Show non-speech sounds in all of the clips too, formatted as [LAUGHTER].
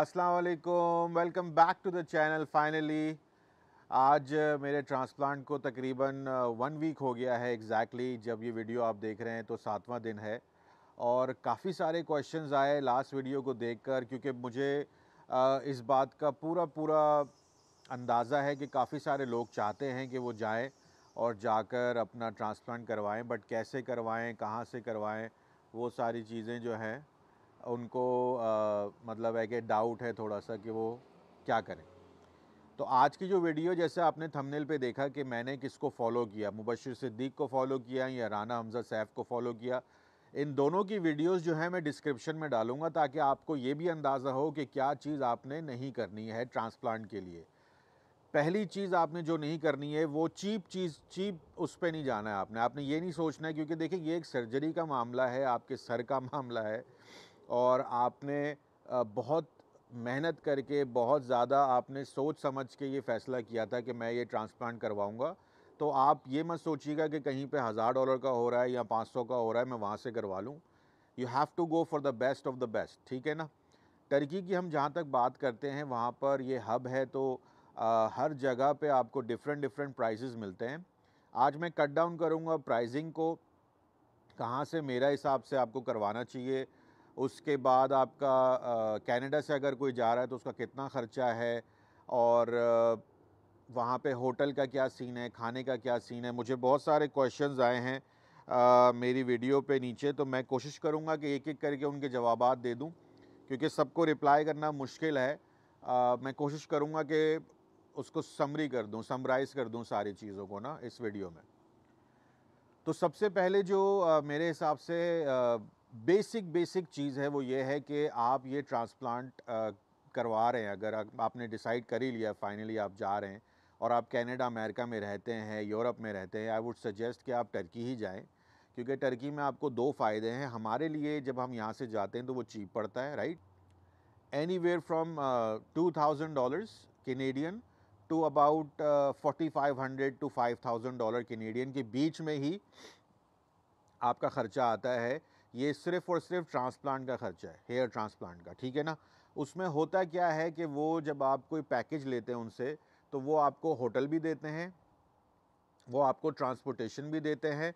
असलकुम welcome back to the channel finally आज uh, मेरे ट्रांसप्लांट को तकरीबन वन uh, वीक हो गया है एग्जैक्टली exactly, जब ये वीडियो आप देख रहे हैं तो सातवां दिन है और काफ़ी सारे क्वेश्चंस आए लास्ट वीडियो को देखकर क्योंकि मुझे uh, इस बात का पूरा पूरा अंदाज़ा है कि काफ़ी सारे लोग चाहते हैं कि वो जाएं और जाकर अपना ट्रांसप्लांट करवाएं बट कैसे करवाएं कहाँ से करवाएं वो सारी चीज़ें जो हैं उनको आ, मतलब है कि डाउट है थोड़ा सा कि वो क्या करें तो आज की जो वीडियो जैसे आपने थंबनेल पे देखा कि मैंने किसको फॉलो किया मुबशर सिद्दीक को फॉलो किया या राना हमजा सैफ को फॉलो किया इन दोनों की वीडियोस जो है मैं डिस्क्रिप्शन में डालूंगा ताकि आपको ये भी अंदाज़ा हो कि क्या चीज़ आपने नहीं करनी है ट्रांसप्लांट के लिए पहली चीज़ आपने जो नहीं करनी है वो चीप चीज़ चीप उस पर नहीं जाना है आपने आपने ये नहीं सोचना है क्योंकि देखिए ये एक सर्जरी का मामला है आपके सर का [LAUGHS] मामला है और आपने बहुत मेहनत करके बहुत ज़्यादा आपने सोच समझ के ये फ़ैसला किया था कि मैं ये ट्रांसप्लांट करवाऊँगा तो आप ये मत सोचिएगा कि कहीं पे हज़ार डॉलर का हो रहा है या पाँच सौ का हो रहा है मैं वहाँ से करवा लूँ you have to go for the best of the best ठीक है ना टर्की की हम जहाँ तक बात करते हैं वहाँ पर ये हब है तो आ, हर जगह पे आपको डिफरेंट डिफरेंट प्राइजेज़ मिलते हैं आज मैं कट डाउन करूँगा प्राइजिंग को कहाँ से मेरा हिसाब से आपको करवाना चाहिए उसके बाद आपका कनाडा से अगर कोई जा रहा है तो उसका कितना ख़र्चा है और वहाँ पे होटल का क्या सीन है खाने का क्या सीन है मुझे बहुत सारे क्वेश्चंस आए हैं आ, मेरी वीडियो पे नीचे तो मैं कोशिश करूँगा कि एक एक करके उनके जवाब दे दूँ क्योंकि सबको रिप्लाई करना मुश्किल है आ, मैं कोशिश करूँगा कि उसको समरी कर दूँ समराइज कर दूँ सारी चीज़ों को ना इस वीडियो में तो सबसे पहले जो आ, मेरे हिसाब से बेसिक बेसिक चीज़ है वो ये है कि आप ये ट्रांसप्लांट करवा रहे हैं अगर आपने डिसाइड कर ही लिया फाइनली आप जा रहे हैं और आप कनाडा अमेरिका में रहते हैं यूरोप में रहते हैं आई वुड सजेस्ट कि आप टर्की ही जाएं क्योंकि टर्की में आपको दो फ़ायदे हैं हमारे लिए जब हम यहाँ से जाते हैं तो वो चीप पड़ता है right anywhere from two thousand dollars Canadian to about forty five hundred to five thousand dollar Canadian के बीच में ही आपका ख़र्चा आता है ये सिर्फ़ और सिर्फ ट्रांसप्लांट का खर्चा है हेयर ट्रांसप्लांट का ठीक है ना उसमें होता क्या है कि वो जब आप कोई पैकेज लेते हैं उनसे तो वो आपको होटल भी देते हैं वो आपको ट्रांसपोर्टेशन भी देते हैं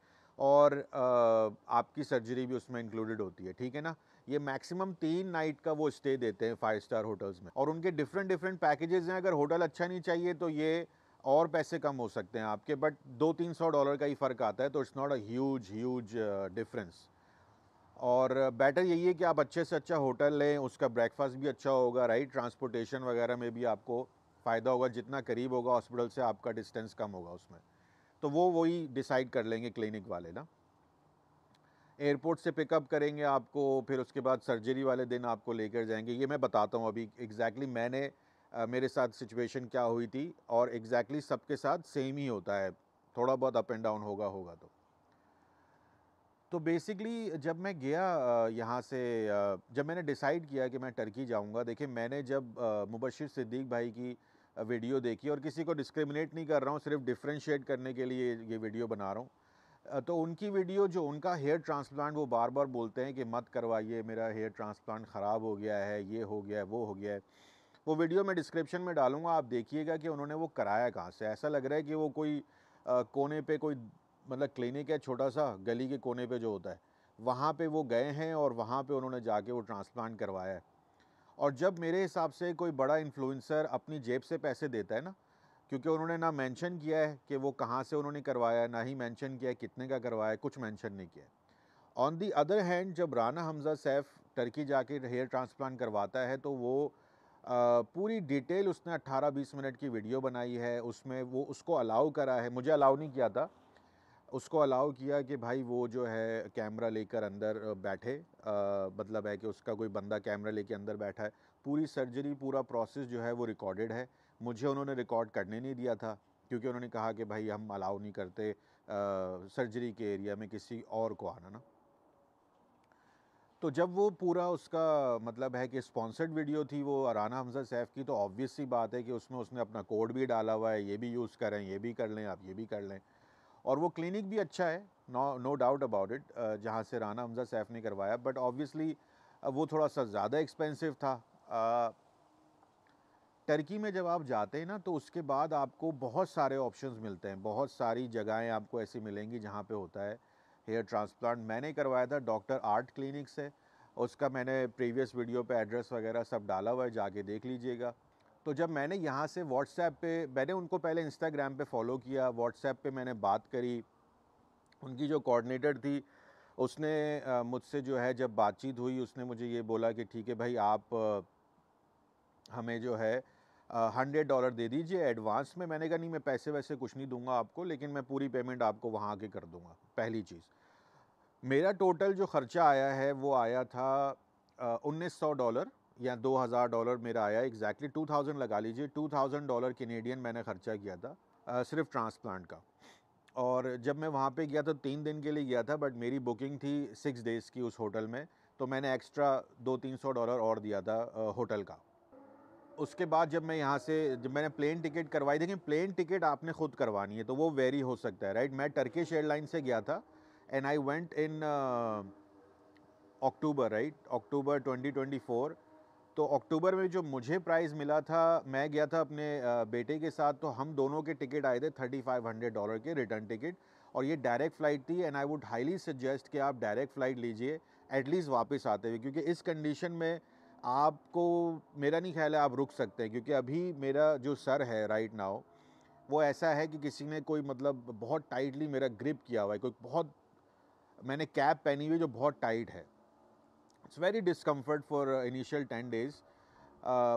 और आपकी सर्जरी भी उसमें इंक्लूडेड होती है ठीक है ना ये मैक्सिमम तीन नाइट का वो स्टे देते हैं फाइव स्टार होटल्स में और उनके डिफरेंट डिफरेंट पैकेजेस हैं अगर होटल अच्छा नहीं चाहिए तो ये और पैसे कम हो सकते हैं आपके बट दो तीन सौ डॉलर का ही फ़र्क आता है तो it's not a huge huge difference और बेटर यही है कि आप अच्छे से अच्छा होटल लें उसका ब्रेकफास्ट भी अच्छा होगा राइट ट्रांसपोर्टेशन वगैरह में भी आपको फ़ायदा होगा जितना करीब होगा हॉस्पिटल से आपका डिस्टेंस कम होगा उसमें तो वो वही डिसाइड कर लेंगे क्लिनिक वाले ना एयरपोर्ट से पिकअप करेंगे आपको फिर उसके बाद सर्जरी वाले दिन आपको लेकर जाएंगे ये मैं बताता हूँ अभी एग्जैक्टली exactly मैंने आ, मेरे साथ सिचुएशन क्या हुई थी और एग्जैक्टली exactly सबके साथ सेम ही होता है थोड़ा बहुत अप एंड डाउन होगा होगा तो तो बेसिकली जब मैं गया यहाँ से जब मैंने डिसाइड किया कि मैं टर्की जाऊँगा देखिए मैंने जब मुबशिर सिद्दीक भाई की वीडियो देखी और किसी को डिस्क्रिमिनेट नहीं कर रहा हूँ सिर्फ डिफ्रेंशिएट करने के लिए ये वीडियो बना रहा हूँ तो उनकी वीडियो जो उनका हेयर ट्रांसप्लांट वो बार बार बोलते हैं कि मत करवाइए मेरा हेयर ट्रांसप्लांट ख़राब हो गया है ये हो गया है वो हो गया है वो वीडियो मैं डिस्क्रिप्शन में डालूंगा आप देखिएगा कि उन्होंने वो कराया कहाँ से ऐसा लग रहा है कि वो कोई आ, कोने पे कोई मतलब क्लिनिक है छोटा सा गली के कोने पे जो होता है वहाँ पे वो गए हैं और वहाँ पे उन्होंने जाके वो ट्रांसप्लांट करवाया है और जब मेरे हिसाब से कोई बड़ा इन्फ्लुएंसर अपनी जेब से पैसे देता है ना क्योंकि उन्होंने ना मेंशन किया है कि वो कहाँ से उन्होंने करवाया है ना ही मेंशन किया है कितने का करवाया है कुछ मेंशन नहीं किया है ऑन दी अदर हैंड जब राना हमजा सैफ टर्की जाके हेयर ट्रांसप्लांट करवाता है तो वो आ, पूरी डिटेल उसने 18-20 मिनट की वीडियो बनाई है उसमें वो उसको अलाउ करा है मुझे अलाउ नहीं किया था उसको अलाउ किया कि भाई वो जो है कैमरा लेकर अंदर बैठे आ, मतलब है कि उसका कोई बंदा कैमरा लेके अंदर बैठा है पूरी सर्जरी पूरा प्रोसेस जो है वो रिकॉर्डेड है मुझे उन्होंने रिकॉर्ड करने नहीं दिया था क्योंकि उन्होंने कहा कि भाई हम अलाउ नहीं करते आ, सर्जरी के एरिया में किसी और को आना ना तो जब वो पूरा उसका मतलब है कि स्पॉन्सर्ड वीडियो थी वो अराना हमजा सैफ की तो ऑब्वियस सी बात है कि उसमें उसने अपना कोड भी डाला हुआ है ये भी यूज़ करें ये भी कर लें आप ये भी कर लें और वो क्लिनिक भी अच्छा है no no doubt about it जहाँ से राना हमजा सैफ ने करवाया बट ऑब्वियसली वो थोड़ा सा ज़्यादा एक्सपेंसिव था टर्की में जब आप जाते हैं ना तो उसके बाद आपको बहुत सारे ऑप्शंस मिलते हैं बहुत सारी जगहें आपको ऐसी मिलेंगी जहाँ पे होता है हेयर ट्रांसप्लांट मैंने करवाया था डॉक्टर आर्ट क्लिनिक से उसका मैंने प्रीवियस वीडियो पे एड्रेस वगैरह सब डाला हुआ है जाके देख लीजिएगा तो जब मैंने यहाँ से व्हाट्सएप पे मैंने उनको पहले इंस्टाग्राम पे फॉलो किया व्हाट्सएप पे मैंने बात करी उनकी जो कोऑर्डिनेटर थी उसने मुझसे जो है जब बातचीत हुई उसने मुझे ये बोला कि ठीक है भाई आप हमें जो है हंड्रेड डॉलर दे दीजिए एडवांस में मैंने कहा नहीं मैं पैसे वैसे कुछ नहीं दूंगा आपको लेकिन मैं पूरी पेमेंट आपको वहाँ आके कर दूँगा पहली चीज़ मेरा टोटल जो ख़र्चा आया है वो आया था उन्नीस सौ डॉलर या 2000 डॉलर मेरा आया एग्जैक्टली exactly 2000 लगा लीजिए 2000 डॉलर कैनेडियन मैंने ख़र्चा किया था आ, सिर्फ ट्रांसप्लांट का और जब मैं वहाँ पे गया तो तीन दिन के लिए गया था बट मेरी बुकिंग थी सिक्स डेज़ की उस होटल में तो मैंने एक्स्ट्रा दो तीन सौ डॉलर और दिया था आ, होटल का उसके बाद जब मैं यहाँ से जब मैंने प्लेन टिकट करवाई देखिए प्लेन टिकट आपने ख़ुद करवानी है तो वो वेरी हो सकता है राइट मैं टर्किश एयरलाइन से गया था and I went in October right October 2024 तो अक्टूबर में जो मुझे प्राइज़ मिला था मैं गया था अपने बेटे के साथ तो हम दोनों के टिकट आए थे थर्टी फाइव हंड्रेड डॉलर के रिटर्न टिकट और ये डायरेक्ट फ़्लाइट थी and I would highly suggest कि आप डायरेक्ट फ़्लाइट लीजिए एटलीस्ट वापस आते हुए क्योंकि इस कंडीशन में आपको मेरा नहीं ख्याल है आप रुक सकते हैं क्योंकि अभी मेरा जो सर है राइट right नाउ वो ऐसा है कि किसी ने कोई मतलब बहुत टाइटली मेरा ग्रिप किया हुआ है कोई बहुत मैंने कैप पहनी हुई जो बहुत टाइट है it's very discomfort for initial ten days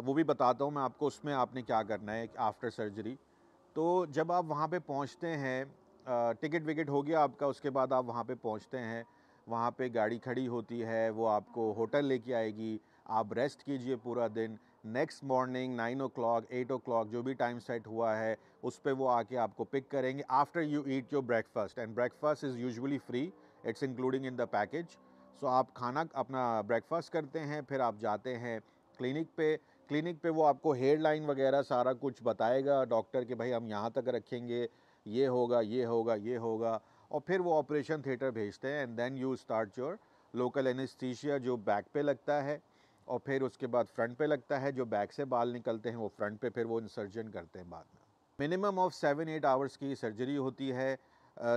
वो भी बताता हूँ मैं आपको उसमें आपने क्या करना है आफ्टर सर्जरी तो जब आप वहाँ पे पहुँचते हैं टिकट uh, विकेट हो गया आपका उसके बाद आप वहाँ पे पहुँचते हैं वहाँ पे गाड़ी खड़ी होती है वो आपको होटल लेके आएगी आप रेस्ट कीजिए पूरा दिन next morning nine o'clock eight o'clock जो भी टाइम सेट हुआ है उस पर वो आके आपको पिक करेंगे after you eat your breakfast and breakfast is usually free it's including in the package so आप खाना अपना ब्रेकफास्ट करते हैं फिर आप जाते हैं क्लिनिक पे क्लिनिक पे वो आपको हेयर लाइन वगैरह सारा कुछ बताएगा डॉक्टर कि भाई हम यहाँ तक रखेंगे ये होगा ये होगा ये होगा और फिर वो ऑपरेशन थिएटर भेजते हैं and then you start your local anaesthesia जो बैक पे लगता है और फिर उसके बाद फ्रंट पे लगता है जो बैक से बाल निकलते हैं वो फ्रंट पे फिर वो इंसर्जन करते हैं बाद में minimum of seven eight hours की सर्जरी होती है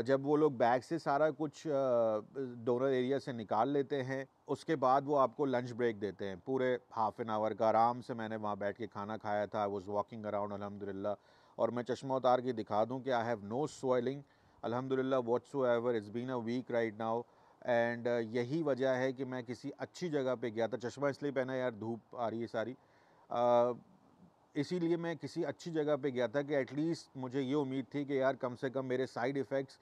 जब वो लोग बैग से सारा कुछ डोनर एरिया से निकाल लेते हैं उसके बाद वो आपको लंच ब्रेक देते हैं पूरे हाफ एन आवर का आराम से मैंने वहाँ बैठ के खाना खाया था आई वॉज़ वॉकिंग अराउंड अलहमदिल्ला और मैं चश्मा उतार के दिखा दूँ कि आई हैव नो सोइलिंग अलहमदिल्ला so ever is been a week right now and यही वजह है कि मैं किसी अच्छी जगह पे गया था चश्मा इसलिए पहना यार धूप आ रही है सारी uh, इसीलिए मैं किसी अच्छी जगह पे गया था कि एटलीस्ट मुझे ये उम्मीद थी कि यार कम से कम मेरे साइड इफ़ेक्ट्स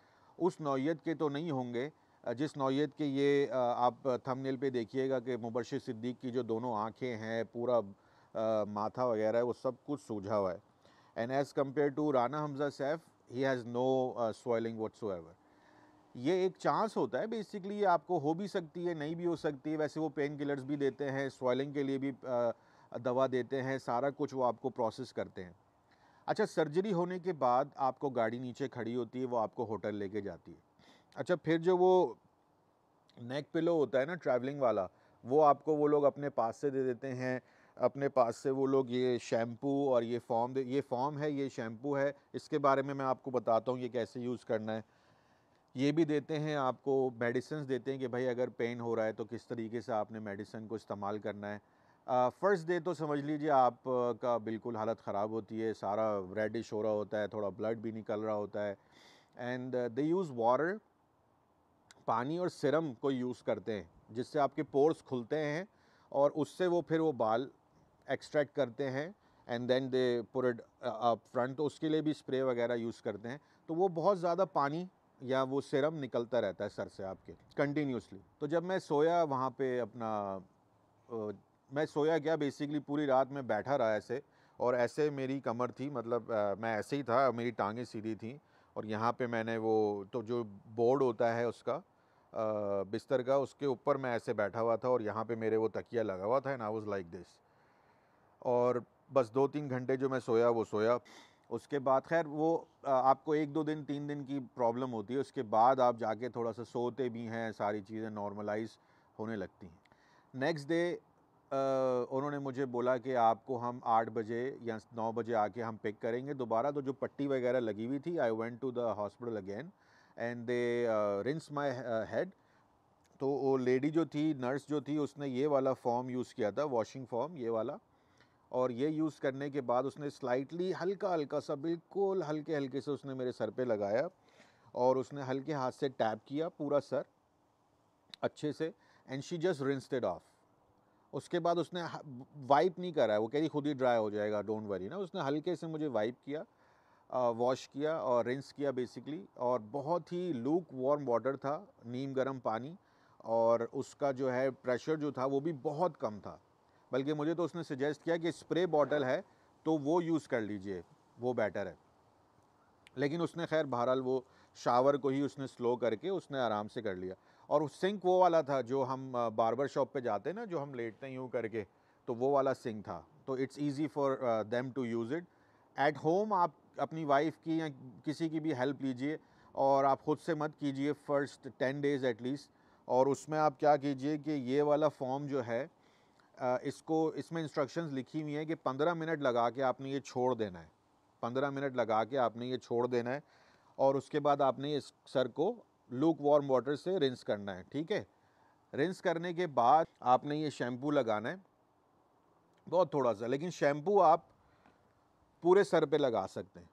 उस नौीयत के तो नहीं होंगे जिस नौीयत के ये आप थंबनेल पे देखिएगा कि मुबरश सिद्दीक की जो दोनों आँखें हैं पूरा आ, माथा वगैरह है वो सब कुछ सूझा हुआ है and as compare to Rana Hamza Saif ही has no swelling what's ever ये एक चांस होता है बेसिकली ये आपको हो भी सकती है नहीं भी हो सकती है वैसे वो पेन किलर्स भी देते हैं सॉइलिंग के लिए भी uh, दवा देते हैं सारा कुछ वो आपको प्रोसेस करते हैं अच्छा सर्जरी होने के बाद आपको गाड़ी नीचे खड़ी होती है वो आपको होटल लेके जाती है अच्छा फिर जो वो नेक पिलो होता है ना ट्रैवलिंग वाला वो आपको वो लोग अपने पास से दे देते हैं अपने पास से वो लोग ये शैम्पू और ये फॉर्म ये फॉर्म है ये शैम्पू है इसके बारे में मैं आपको बताता हूँ ये कैसे यूज़ करना है ये भी देते हैं आपको मेडिसिन देते हैं कि भाई अगर पेन हो रहा है तो किस तरीके से आपने मेडिसिन को इस्तेमाल करना है फ़र्स्ट डे तो समझ लीजिए आप का बिल्कुल हालत ख़राब होती है सारा रेडिश हो रहा होता है थोड़ा ब्लड भी निकल रहा होता है एंड दे यूज़ वाटर पानी और सिरम को यूज़ करते हैं जिससे आपके पोर्स खुलते हैं और उससे वो फिर वो बाल एक्सट्रैक्ट करते हैं and then they poured front तो उसके लिए भी स्प्रे वगैरह यूज़ करते हैं तो वो बहुत ज़्यादा पानी या वो सिरम निकलता रहता है सर से आपके कंटिन्यूसली तो जब मैं सोया वहाँ पे अपना मैं सोया गया बेसिकली पूरी रात में बैठा रहा ऐसे और ऐसे मेरी कमर थी मतलब आ, मैं ऐसे ही था मेरी टांगें सीधी थी और यहाँ पे मैंने वो तो जो बोर्ड होता है उसका आ, बिस्तर का उसके ऊपर मैं ऐसे बैठा हुआ था और यहाँ पे मेरे वो तकिया लगा हुआ था and I was like this और बस दो तीन घंटे जो मैं सोया वो सोया उसके बाद खैर वो आपको एक दो दिन तीन दिन की प्रॉब्लम होती है उसके बाद आप जाके थोड़ा सा सोते भी हैं सारी चीज़ें नॉर्मलाइज होने लगती हैं नेक्स्ट डे उन्होंने मुझे बोला कि आपको हम आठ बजे या नौ बजे आके हम पिक करेंगे दोबारा तो जो पट्टी वगैरह लगी हुई थी I went to the hospital again and they rinse my head तो वो लेडी जो थी नर्स जो थी उसने ये वाला फॉर्म यूज़ किया था वॉशिंग फॉर्म ये वाला और ये यूज़ करने के बाद उसने स्लाइटली हल्का हल्का सा बिल्कुल हल्के हल्के से उसने मेरे सर पे लगाया और उसने हल्के हाथ से टैप किया पूरा सर अच्छे से and she just rinsed it off उसके बाद उसने वाइप नहीं करा है वो कह रही खुद ही ड्राई हो जाएगा डोंट वरी ना उसने हल्के से मुझे वाइप किया वॉश किया और रिंस किया बेसिकली और बहुत ही लूक वार्म वाटर था नीम गर्म पानी और उसका जो है प्रेशर जो था वो भी बहुत कम था बल्कि मुझे तो उसने सजेस्ट किया कि स्प्रे बॉटल है तो वो यूज़ कर लीजिए वो बेटर है लेकिन उसने खैर बहरहाल वो शावर को ही उसने स्लो करके उसने आराम से कर लिया और उस सिंक वो वाला था जो हम बार्बर शॉप पे जाते ना जो हम लेटते हैं यूँ करके तो वो वाला सिंक था तो it's easy for them to use it at home आप अपनी वाइफ की या किसी की भी हेल्प लीजिए और आप ख़ुद से मत कीजिए फ़र्स्ट टेन डेज़ एटलीस्ट और उसमें आप क्या कीजिए कि ये वाला फॉर्म जो है इसको इसमें इंस्ट्रक्शंस लिखी हुई हैं कि पंद्रह मिनट लगा के आपने ये छोड़ देना है पंद्रह मिनट लगा के आपने ये छोड़ देना है और उसके बाद आपने इस सर को लूक वार्म वाटर से रिंस करना है ठीक है रिंस करने के बाद आपने ये शैम्पू लगाना है बहुत थोड़ा सा लेकिन शैम्पू आप पूरे सर पे लगा सकते हैं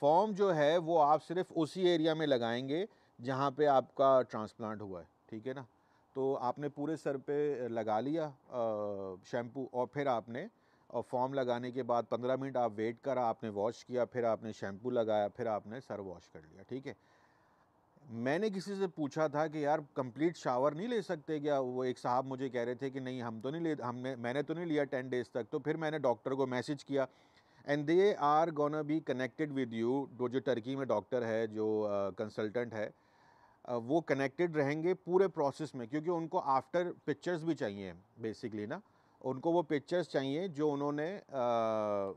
फॉर्म जो है वो आप सिर्फ उसी एरिया में लगाएंगे जहाँ पे आपका ट्रांसप्लांट हुआ है ठीक है ना तो आपने पूरे सर पे लगा लिया शैम्पू और फिर आपने और फॉर्म लगाने के बाद पंद्रह मिनट आप वेट करा आपने वॉश किया फिर आपने शैम्पू लगाया फिर आपने सर वॉश कर लिया ठीक है मैंने किसी से पूछा था कि यार कंप्लीट शावर नहीं ले सकते क्या वो एक साहब मुझे कह रहे थे कि नहीं हम तो नहीं ले हमने मैंने तो नहीं लिया टेन डेज़ तक तो फिर मैंने डॉक्टर को मैसेज किया and they are gonna be connected with you जो जो टर्की में डॉक्टर है जो कंसल्टेंट है वो कनेक्टेड रहेंगे पूरे प्रोसेस में क्योंकि उनको आफ्टर पिक्चर्स भी चाहिए बेसिकली ना उनको वो पिक्चर्स चाहिए जो उन्होंने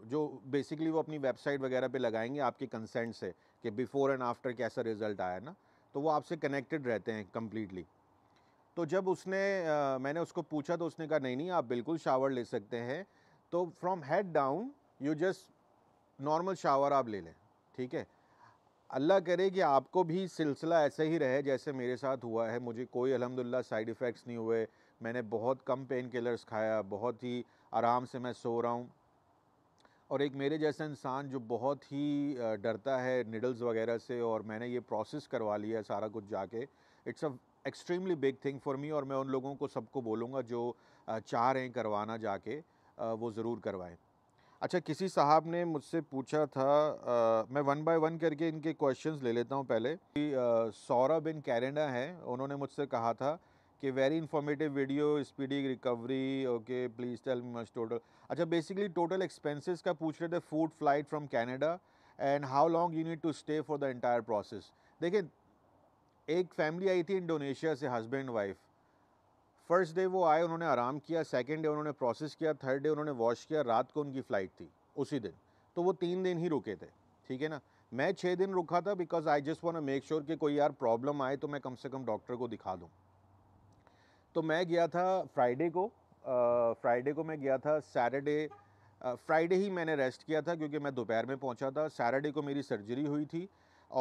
जो बेसिकली वो अपनी वेबसाइट वगैरह पे लगाएंगे आपके कंसेंट से कि बिफ़ोर एंड आफ्टर कैसा रिज़ल्ट आया ना तो वो आपसे कनेक्टेड रहते हैं कम्प्लीटली तो जब उसने आ, मैंने उसको पूछा तो उसने कहा नहीं नहीं आप बिल्कुल शावर ले सकते हैं तो from head down you just normal shower आप ले लें ठीक है अल्लाह करे कि आपको भी सिलसिला ऐसे ही रहे जैसे मेरे साथ हुआ है मुझे कोई अलहमदिल्ला साइड इफ़ेक्ट्स नहीं हुए मैंने बहुत कम पेन किलर्स खाया बहुत ही आराम से मैं सो रहा हूँ और एक मेरे जैसा इंसान जो बहुत ही डरता है निडल्स वगैरह से और मैंने ये प्रोसेस करवा लिया है सारा कुछ जाके it's a extremely big thing for me और मैं उन लोगों को सबको बोलूँगा जो चाह रहे हैं करवाना जाके वो ज़रूर करवाएं अच्छा किसी साहब ने मुझसे पूछा था आ, मैं वन बाय वन करके इनके क्वेश्चंस ले लेता हूँ पहले कि सौरभ इन कैनेडा है उन्होंने मुझसे कहा था कि very informative video speeding recovery okay please tell me much total अच्छा बेसिकली टोटल एक्सपेंसेस का पूछ रहे थे food flight from Canada and how long you need to stay for the entire process देखिए एक फैमिली आई थी Indonesia से husband wife first day वो आए उन्होंने आराम किया सेकेंड डे उन्होंने प्रोसेस किया थर्ड डे उन्होंने वॉश किया रात को उनकी फ़्लाइट थी उसी दिन तो वो तीन दिन ही रुके थे ठीक है ना मैं छः दिन रुका था because I just want make sure कि कोई यार प्रॉब्लम आए तो मैं कम से कम डॉक्टर को दिखा दूँ तो मैं गया था फ्राइडे को फ्राइडे को मैं गया था सैटरडे फ्राइडे ही मैंने रेस्ट किया था क्योंकि मैं दोपहर में पहुंचा था सैटरडे को मेरी सर्जरी हुई थी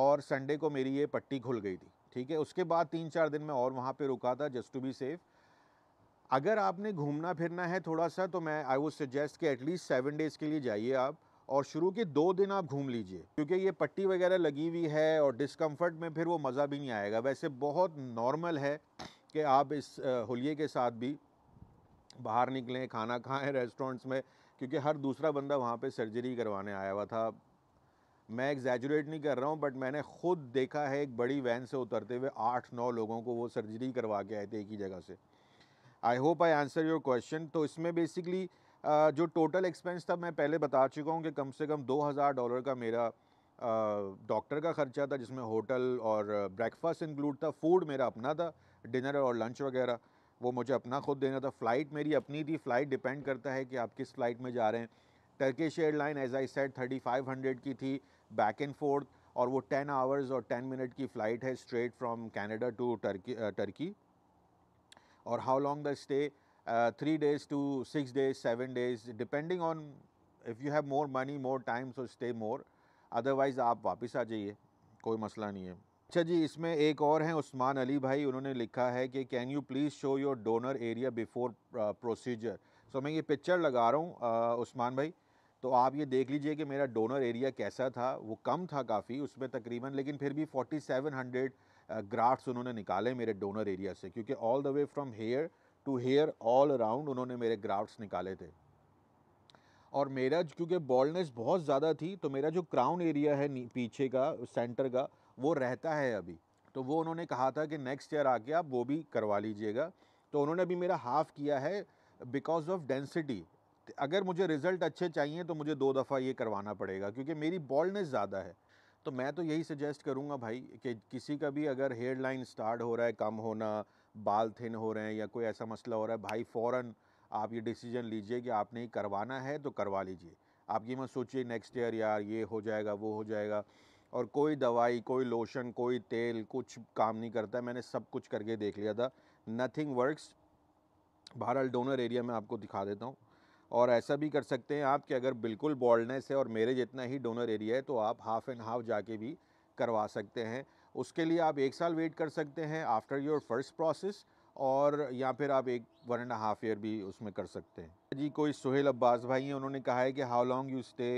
और संडे को मेरी ये पट्टी खुल गई थी ठीक है उसके बाद तीन चार दिन मैं और वहाँ पे रुका था जस्ट टू बी सेफ़ अगर आपने घूमना फिरना है थोड़ा सा तो मैं आई वुड सजेस्ट कि एटलीस्ट सेवन डेज़ के लिए जाइए आप और शुरू के दो दिन आप घूम लीजिए क्योंकि ये पट्टी वगैरह लगी हुई है और डिस्कम्फर्ट में फिर वो मज़ा भी नहीं आएगा वैसे बहुत नॉर्मल है कि आप इस होलिये के साथ भी बाहर निकलें खाना खाएं रेस्टोरेंट्स में क्योंकि हर दूसरा बंदा वहाँ पे सर्जरी करवाने आया हुआ था मैं एग्जैजरेट नहीं कर रहा हूँ बट मैंने खुद देखा है एक बड़ी वैन से उतरते हुए आठ नौ लोगों को वो सर्जरी करवा के आए थे एक ही जगह से I hope I answer your question तो इसमें बेसिकली जो टोटल एक्सपेंस था मैं पहले बता चुका हूँ कि कम से कम दो हज़ार डॉलर का मेरा डॉक्टर का ख़र्चा था जिसमें होटल और ब्रेकफास्ट इंक्लूड था फूड मेरा अपना था डिनर और लंच वगैरह वो मुझे अपना खुद देना था फ़्लाइट मेरी अपनी थी फ़्लाइट डिपेंड करता है कि आप किस फ़्लाइट में जा रहे हैं Turkish airline as I said hundred की थी बैक एंड फोर्थ और वो टेन आवर्स और टेन मिनट की फ़्लाइट है straight from Canada to Turkey Turkey और how long the stay three days to six days seven days depending on if you have more money more time so stay more otherwise आप वापस आ जाइए कोई मसला नहीं है अच्छा जी इसमें एक और हैं उस्मान अली भाई उन्होंने लिखा है कि can you please show your donor area before procedure so मैं ये पिक्चर लगा रहा हूँ uh, उस्मान भाई तो आप ये देख लीजिए कि मेरा डोनर एरिया कैसा था वो कम था काफ़ी उसमें तकरीबन लेकिन फिर भी 4700 ग्राफ्ट्स uh, उन्होंने निकाले मेरे डोनर एरिया से क्योंकि all the way from here to here all around उन्होंने मेरे ग्राफ्ट्स निकाले थे और मेरा क्योंकि बॉल्डनेस बहुत ज़्यादा थी तो मेरा जो क्राउन एरिया है पीछे का सेंटर का वो रहता है अभी तो वो उन्होंने कहा था कि नेक्स्ट ईयर आके आप वो भी करवा लीजिएगा तो उन्होंने अभी मेरा हाफ़ किया है बिकॉज ऑफ डेंसिटी अगर मुझे रिज़ल्ट अच्छे चाहिए तो मुझे दो दफ़ा ये करवाना पड़ेगा क्योंकि मेरी बॉल्डनेस ज़्यादा है तो मैं तो यही सजेस्ट करूँगा भाई कि किसी का भी अगर हेयर लाइन स्टार्ट हो रहा है कम होना बाल थिन हो रहे हैं या कोई ऐसा मसला हो रहा है भाई फ़ौर आप ये डिसीजन लीजिए कि आपने करवाना है तो करवा लीजिए आप ये मत सोचिए नेक्स्ट ईयर यार ये हो जाएगा वो हो जाएगा और कोई दवाई कोई लोशन कोई तेल कुछ काम नहीं करता मैंने सब कुछ करके देख लिया था नथिंग वर्क्स बहरहाल डोनर एरिया में आपको दिखा देता हूँ और ऐसा भी कर सकते हैं आप कि अगर बिल्कुल बॉल्डनेस है और मेरे जितना ही डोनर एरिया है तो आप हाफ एंड हाफ जाके भी करवा सकते हैं उसके लिए आप एक साल वेट कर सकते हैं आफ्टर योर फर्स्ट प्रोसेस और या फिर आप एक वन एंड हाफ ईयर भी उसमें कर सकते हैं जी कोई सुहेल अब्बास भाई हैं उन्होंने कहा है कि how long you stay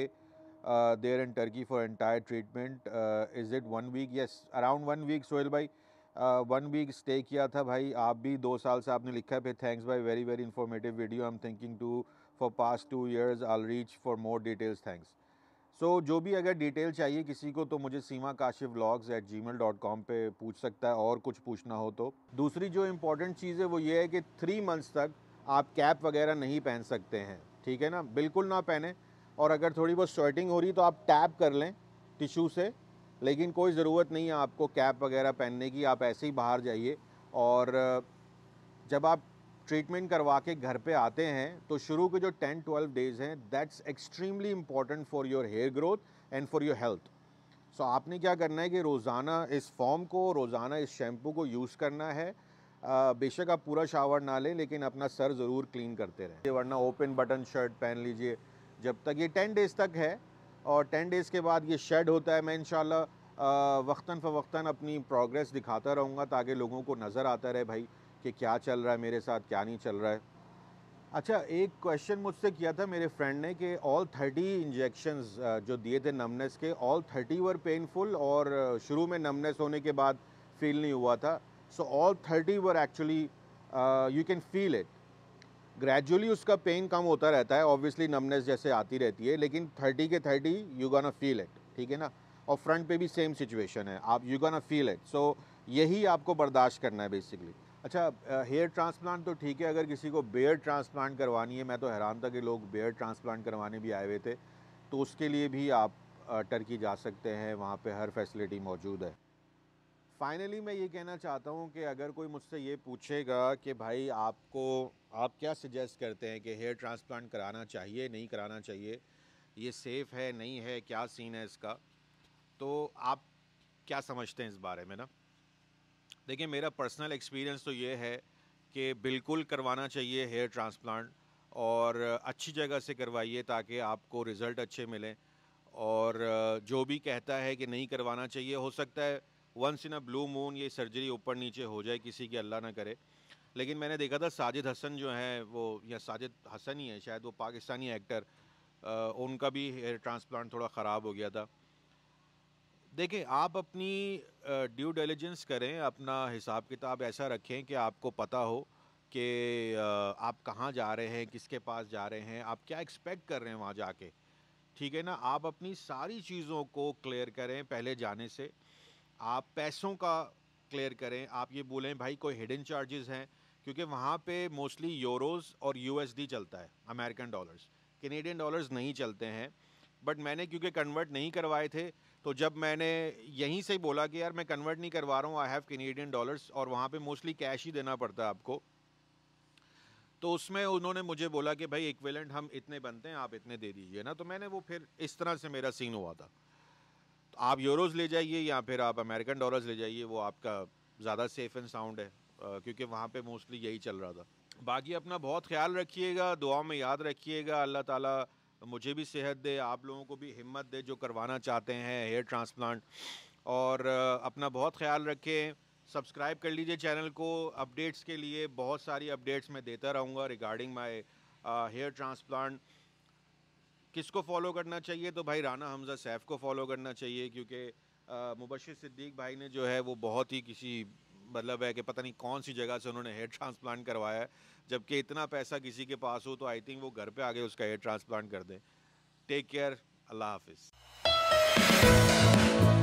uh, there in Turkey for entire treatment. Uh, is it one week? Yes, around one week, one week stay किया था भाई आप भी दो साल से आपने लिखा है पे थैंक्स भाई very very informative video I am thinking to for past two years all reach for more details thanks so जो भी अगर डिटेल चाहिए किसी को तो मुझे Seema Kashif blogs at gmail dot com पर पूछ सकता है और कुछ पूछना हो तो दूसरी जो इम्पोर्टेंट चीज़ है वो ये है कि थ्री मंथ्स तक आप कैप वगैरह नहीं पहन सकते हैं ठीक है ना बिल्कुल ना पहने और अगर थोड़ी बहुत स्वेटिंग हो रही तो आप टैप कर लें टिशू से लेकिन कोई ज़रूरत नहीं है आपको कैप वगैरह पहनने की आप ऐसे ही बाहर जाइए और जब आप ट्रीटमेंट करवा के घर पे आते हैं तो शुरू के जो 10-12 डेज़ हैं that's extremely important for your hair growth and for your health so आपने क्या करना है कि रोज़ाना इस फॉर्म को रोज़ाना इस शैम्पू को यूज़ करना है बेशक आप पूरा शावर ना लें लेकिन अपना सर ज़रूर क्लीन करते रहें वरना ओपन बटन शर्ट पहन लीजिए जब तक ये टेन डेज़ तक है और टेन डेज़ के बाद ये शेड होता है मैं इन वक्ता फ़वक्ता अपनी प्रोग्रेस दिखाता रहूँगा ताकि लोगों को नज़र आता रहे भाई कि क्या चल रहा है मेरे साथ क्या नहीं चल रहा है अच्छा एक क्वेश्चन मुझसे किया था मेरे फ्रेंड ने कि ऑल थर्टी इंजेक्शंस जो दिए थे नमनेस के ऑल थर्टी वर पेनफुल और शुरू में नमनेस होने के बाद फील नहीं हुआ था so all thirty were actually you can feel it gradually उसका पेन कम होता रहता है ऑब्वियसली नमनेस जैसे आती रहती है लेकिन थर्टी के thirty you gonna feel it ठीक है ना और फ्रंट पे भी सेम सिचुएशन है आप you gonna feel it so यही आपको बर्दाश्त करना है बेसिकली अच्छा हेयर ट्रांसप्लांट तो ठीक है अगर किसी को बेयर ट्रांसप्लांट करवानी है मैं तो हैरान था कि लोग बेयर ट्रांसप्लांट करवाने भी आए हुए थे तो उसके लिए भी आप टर्की जा सकते हैं वहाँ पे हर फैसिलिटी मौजूद है फाइनली मैं ये कहना चाहता हूँ कि अगर कोई मुझसे ये पूछेगा कि भाई आपको आप क्या सजेस्ट करते हैं कि हेयर ट्रांसप्लांट कराना चाहिए नहीं कराना चाहिए ये सेफ़ है नहीं है क्या सीन है इसका तो आप क्या समझते हैं इस बारे में ना देखिए मेरा पर्सनल एक्सपीरियंस तो ये है कि बिल्कुल करवाना चाहिए हेयर ट्रांसप्लांट और अच्छी जगह से करवाइए ताकि आपको रिज़ल्ट अच्छे मिलें और जो भी कहता है कि नहीं करवाना चाहिए हो सकता है once in a blue moon ये सर्जरी ऊपर नीचे हो जाए किसी की अल्लाह ना करे लेकिन मैंने देखा था साजिद हसन जो है वो या साजिद हसन ही है शायद वो पाकिस्तानी एक्टर आ, उनका भी हेयर ट्रांसप्लांट थोड़ा ख़राब हो गया था देखें आप अपनी ड्यू डेलीजेंस करें अपना हिसाब किताब ऐसा रखें कि आपको पता हो कि आप कहाँ जा रहे हैं किसके पास जा रहे हैं आप क्या एक्सपेक्ट कर रहे हैं वहाँ जाके ठीक है ना आप अपनी सारी चीज़ों को क्लियर करें पहले जाने से आप पैसों का क्लियर करें आप ये बोलें भाई कोई हिडन चार्जेस हैं क्योंकि वहाँ पे मोस्टली यूरोस और यूएसडी चलता है अमेरिकन डॉलर्स कैनेडियन डॉलर्स नहीं चलते हैं बट मैंने क्योंकि कन्वर्ट नहीं करवाए थे तो जब मैंने यहीं से बोला कि यार मैं कन्वर्ट नहीं करवा रहा हूँ आई हैव कैनेडियन डॉलर्स और वहाँ पे मोस्टली कैश ही देना पड़ता है आपको तो उसमें उन्होंने मुझे बोला कि भाई इक्वेलेंट हम इतने बनते हैं आप इतने दे दीजिए ना तो मैंने वो फिर इस तरह से मेरा सीन हुआ था आप यूरोज़ ले जाइए या फिर आप अमेरिकन डॉलर्स ले जाइए वो आपका ज़्यादा सेफ़ एंड साउंड है क्योंकि वहाँ पे मोस्टली यही चल रहा था बाकी अपना बहुत ख्याल रखिएगा दुआ में याद रखिएगा अल्लाह ताला मुझे भी सेहत दे आप लोगों को भी हिम्मत दे जो करवाना चाहते हैं हेयर ट्रांसप्लांट और अपना बहुत ख्याल रखें सब्सक्राइब कर लीजिए चैनल को अपडेट्स के लिए बहुत सारी अपडेट्स मैं देता रहूँगा रिगार्डिंग माई हेयर ट्रांसप्लांट किसको फॉलो करना चाहिए तो भाई राना हमज़ा सैफ़ को फॉलो करना चाहिए क्योंकि मुबशर सिद्दीक भाई ने जो है वो बहुत ही किसी मतलब है कि पता नहीं कौन सी जगह से उन्होंने हेयर ट्रांसप्लांट करवाया है जबकि इतना पैसा किसी के पास हो तो आई थिंक वो घर पे आगे उसका हेयर ट्रांसप्लांट कर दें टेक केयर अल्लाह हाफिज़